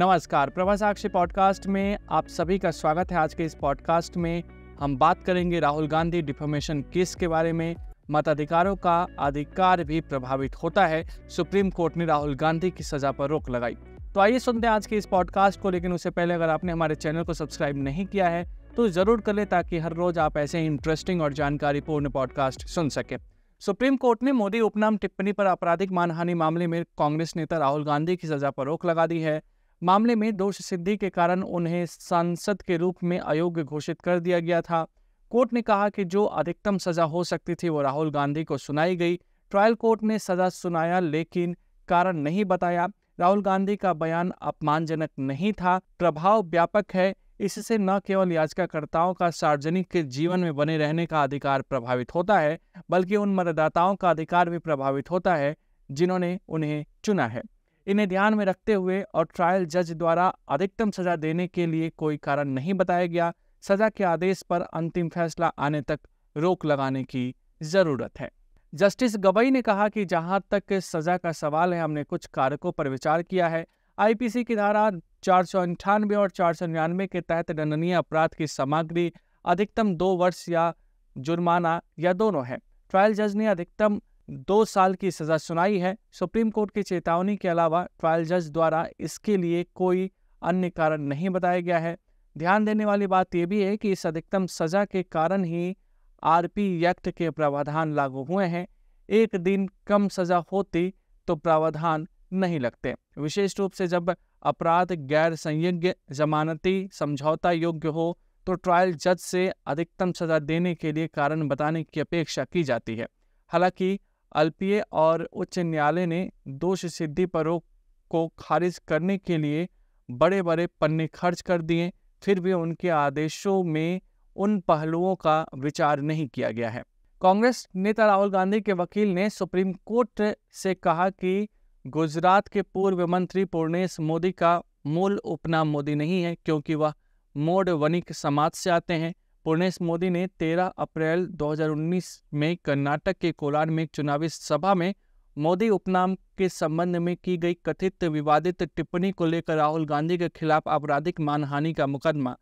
नमस्कार प्रभा साक्षी पॉडकास्ट में आप सभी का स्वागत है आज के इस पॉडकास्ट में हम बात करेंगे राहुल गांधी डिफॉर्मेशन केस के बारे में मताधिकारों का अधिकार भी प्रभावित होता है सुप्रीम कोर्ट ने राहुल गांधी की सजा पर रोक लगाई तो आइए सुनते हैं आज के इस पॉडकास्ट को लेकिन उससे पहले अगर आपने हमारे चैनल को सब्सक्राइब नहीं किया है तो ज़रूर कर लें ताकि हर रोज़ आप ऐसे इंटरेस्टिंग और जानकारी पूर्ण पॉडकास्ट सुन सकें सुप्रीम कोर्ट ने मोदी उपनाम टिप्पणी पर आपराधिक मानहानि मामले में कांग्रेस नेता राहुल गांधी की सजा पर रोक लगा दी है मामले में दोष सिद्धि के कारण उन्हें सांसद के रूप में अयोग्य घोषित कर दिया गया था कोर्ट ने कहा कि जो अधिकतम सजा हो सकती थी वो राहुल गांधी को सुनाई गई ट्रायल कोर्ट ने सजा सुनाया लेकिन कारण नहीं बताया राहुल गांधी का बयान अपमानजनक नहीं था प्रभाव व्यापक है इससे न केवल याचिकाकर्ताओं का सार्वजनिक के जीवन में बने रहने का अधिकार प्रभावित होता है बल्कि उन मतदाताओं का अधिकार भी प्रभावित होता है जिन्होंने उन्हें चुना है इन्हें ध्यान में रखते हुए और ट्रायल जज द्वारा अधिकतम सजा देने के लिए कोई कारण नहीं बताया गया सजा के आदेश पर अंतिम फैसला आने तक रोक लगाने की जरूरत है जस्टिस गवई ने कहा कि जहां तक सजा का सवाल है हमने कुछ कारकों पर विचार किया है आईपीसी की धारा चार सौ अंठानवे और चार सौ निन्यानवे के तहत दंडनीय अपराध की सामग्री अधिकतम दो वर्ष या जुर्माना या दोनों है ट्रायल जज ने अधिकतम दो साल की सज़ा सुनाई है सुप्रीम कोर्ट की चेतावनी के अलावा ट्रायल जज द्वारा इसके लिए कोई अन्य कारण नहीं बताया गया है ध्यान देने वाली बात यह भी है कि इस अधिकतम सज़ा के कारण ही आरपी एक्ट के प्रावधान लागू हुए हैं एक दिन कम सज़ा होती तो प्रावधान नहीं लगते विशेष रूप से जब अपराध गैर संयज्ञ जमानती समझौता योग्य हो तो ट्रायल जज से अधिकतम सज़ा देने के लिए कारण बताने की अपेक्षा की जाती है हालांकि अल्पीय और उच्च न्यायालय ने दोष सिद्धि परों को खारिज करने के लिए बड़े बड़े पन्ने खर्च कर दिए फिर भी उनके आदेशों में उन पहलुओं का विचार नहीं किया गया है कांग्रेस नेता राहुल गांधी के वकील ने सुप्रीम कोर्ट से कहा कि गुजरात के पूर्व मंत्री पूर्णेश मोदी का मूल उपनाम मोदी नहीं है क्योंकि वह मोड वनिक समाज से आते हैं पुर्णेश मोदी ने 13 अप्रैल 2019 में कर्नाटक के कोलार में एक चुनावी सभा में मोदी उपनाम के संबंध में की गई कथित विवादित टिप्पणी को लेकर राहुल गांधी के खिलाफ आपराधिक मानहानि का मुकदमा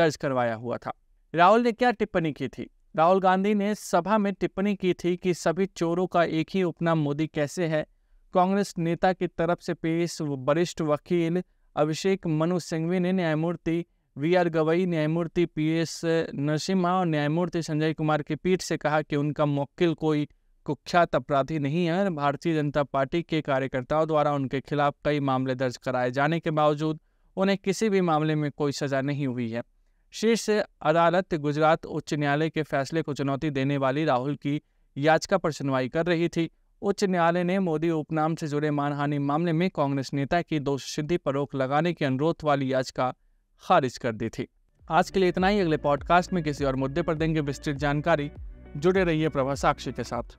दर्ज करवाया हुआ था राहुल ने क्या टिप्पणी की थी राहुल गांधी ने सभा में टिप्पणी की थी कि सभी चोरों का एक ही उपनाम मोदी कैसे है कांग्रेस नेता की तरफ से पेश वरिष्ठ वकील अभिषेक मनु सिंघवी ने न्यायमूर्ति वी आर गवई न्यायमूर्ति पी एस नरसिम्हा और न्यायमूर्ति संजय कुमार की पीठ से कहा कि उनका मौकिल कोई कुख्यात अपराधी नहीं है भारतीय जनता पार्टी के कार्यकर्ताओं द्वारा उनके खिलाफ कई मामले दर्ज कराए जाने के बावजूद उन्हें किसी भी मामले में कोई सजा नहीं हुई है शीर्ष अदालत गुजरात उच्च न्यायालय के फैसले को चुनौती देने वाली राहुल की याचिका पर सुनवाई कर रही थी उच्च न्यायालय ने मोदी उपनाम से जुड़े मानहानि मामले में कांग्रेस नेता की दोष सिद्धि पर रोक लगाने के अनुरोध वाली याचिका खारिज कर दी थी आज के लिए इतना ही अगले पॉडकास्ट में किसी और मुद्दे पर देंगे विस्तृत जानकारी जुड़े रहिए प्रभा साक्षी के साथ